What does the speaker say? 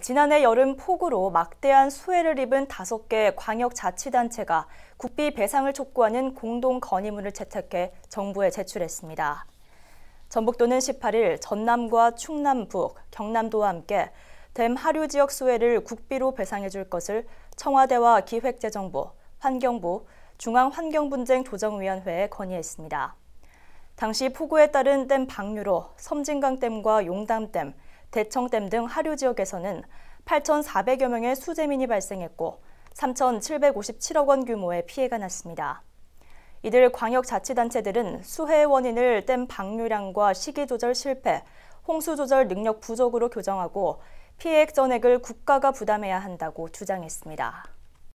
지난해 여름 폭우로 막대한 수해를 입은 다섯 개 광역자치단체가 국비 배상을 촉구하는 공동 건의문을 채택해 정부에 제출했습니다. 전북도는 18일 전남과 충남북, 경남도와 함께 댐 하류 지역 수해를 국비로 배상해 줄 것을 청와대와 기획재정부, 환경부, 중앙환경분쟁조정위원회에 건의했습니다. 당시 폭우에 따른 댐 방류로 섬진강댐과 용담댐, 대청댐 등 하류 지역에서는 8,400여 명의 수재민이 발생했고 3,757억 원 규모의 피해가 났습니다. 이들 광역자치단체들은 수해의 원인을 댐 방류량과 시기 조절 실패, 홍수 조절 능력 부족으로 교정하고 피해액 전액을 국가가 부담해야 한다고 주장했습니다.